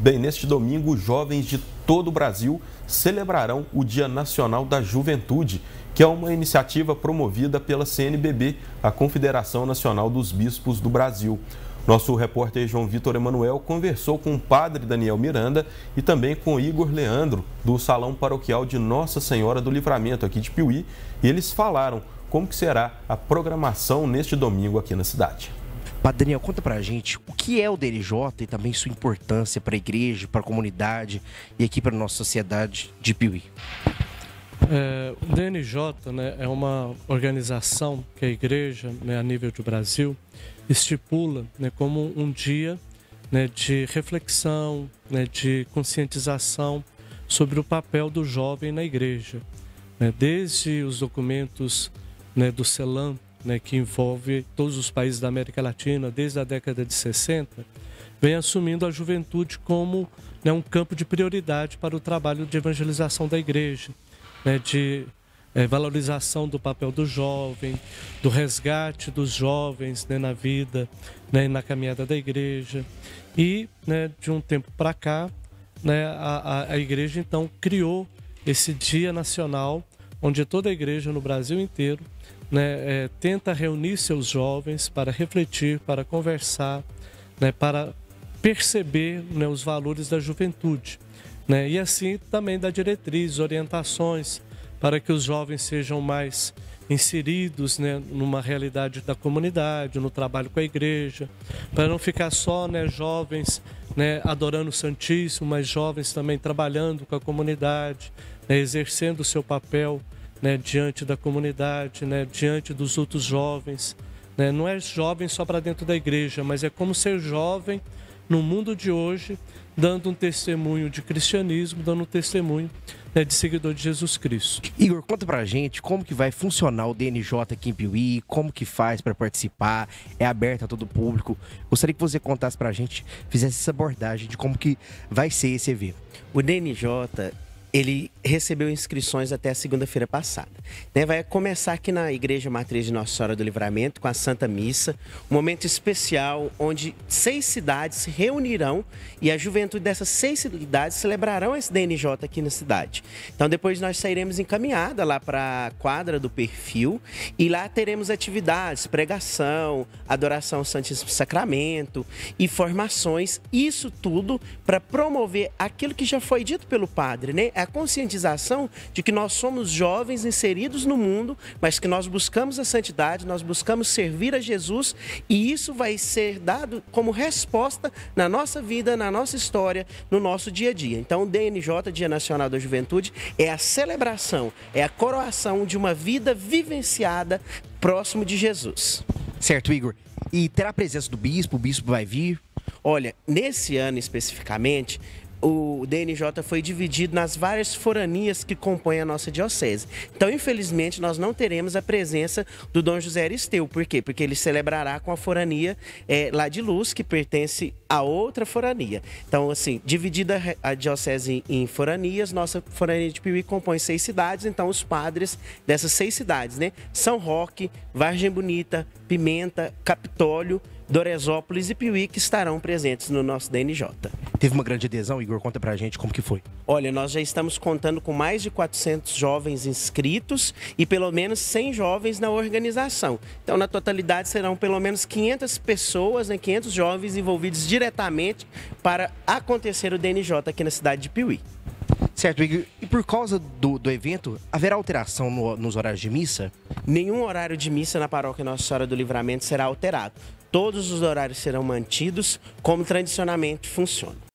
Bem, neste domingo, jovens de todo o Brasil celebrarão o Dia Nacional da Juventude, que é uma iniciativa promovida pela CNBB, a Confederação Nacional dos Bispos do Brasil. Nosso repórter João Vitor Emanuel conversou com o padre Daniel Miranda e também com Igor Leandro, do Salão Paroquial de Nossa Senhora do Livramento, aqui de Piuí, e eles falaram como que será a programação neste domingo aqui na cidade. Daniel, conta pra gente o que é o DNJ e também sua importância para a igreja, para a comunidade e aqui para a nossa sociedade de Piuí. É, o DNJ né, é uma organização que a igreja, né, a nível do Brasil, estipula né, como um dia né, de reflexão, né, de conscientização sobre o papel do jovem na igreja. Né, desde os documentos né, do CELAM, né, que envolve todos os países da América Latina desde a década de 60, vem assumindo a juventude como né, um campo de prioridade para o trabalho de evangelização da igreja, né, de é, valorização do papel do jovem, do resgate dos jovens né, na vida né, na caminhada da igreja. E né, de um tempo para cá, né, a, a igreja então criou esse Dia Nacional, onde toda a igreja no Brasil inteiro né, é, tenta reunir seus jovens para refletir, para conversar, né, para perceber né, os valores da juventude. Né, e assim também dá diretrizes, orientações para que os jovens sejam mais inseridos né, numa realidade da comunidade, no trabalho com a igreja, para não ficar só né, jovens adorando o Santíssimo, mas jovens também trabalhando com a comunidade, exercendo o seu papel né, diante da comunidade, né, diante dos outros jovens. Né? Não é jovem só para dentro da igreja, mas é como ser jovem no mundo de hoje, dando um testemunho de cristianismo, dando um testemunho né, de seguidor de Jesus Cristo. Igor, conta a gente como que vai funcionar o DNJ aqui em Piuí, como que faz para participar, é aberto a todo público. Gostaria que você contasse para a gente, fizesse essa abordagem de como que vai ser esse evento. O DNJ, ele recebeu inscrições até a segunda-feira passada. Né? Vai começar aqui na Igreja Matriz de Nossa Senhora do Livramento, com a Santa Missa, um momento especial onde seis cidades se reunirão e a juventude dessas seis cidades celebrarão esse DNJ aqui na cidade. Então depois nós sairemos encaminhada lá para a quadra do perfil e lá teremos atividades, pregação, adoração ao Santíssimo Sacramento e formações, isso tudo para promover aquilo que já foi dito pelo padre, né? É a consciência conscientização de que nós somos jovens inseridos no mundo, mas que nós buscamos a santidade, nós buscamos servir a Jesus e isso vai ser dado como resposta na nossa vida, na nossa história, no nosso dia a dia. Então, o DNJ, Dia Nacional da Juventude, é a celebração, é a coroação de uma vida vivenciada próximo de Jesus. Certo, Igor. E terá a presença do bispo? O bispo vai vir? Olha, nesse ano especificamente, o DNJ foi dividido nas várias foranias que compõem a nossa diocese. Então, infelizmente, nós não teremos a presença do Dom José Aristeu. Por quê? Porque ele celebrará com a forania é, lá de Luz, que pertence a outra forania. Então, assim, dividida a diocese em foranias, nossa forania de Piuí compõe seis cidades, então os padres dessas seis cidades, né? São Roque, Vargem Bonita, Pimenta, Capitólio, Doresópolis e Piuí, que estarão presentes no nosso DNJ. Teve uma grande adesão, Igor? Conta pra gente como que foi. Olha, nós já estamos contando com mais de 400 jovens inscritos e pelo menos 100 jovens na organização. Então, na totalidade, serão pelo menos 500 pessoas, né, 500 jovens envolvidos diretamente para acontecer o DNJ aqui na cidade de Piuí. Certo, Igor. E por causa do, do evento, haverá alteração no, nos horários de missa? Nenhum horário de missa na paróquia Nossa Senhora do Livramento será alterado. Todos os horários serão mantidos como tradicionalmente funciona.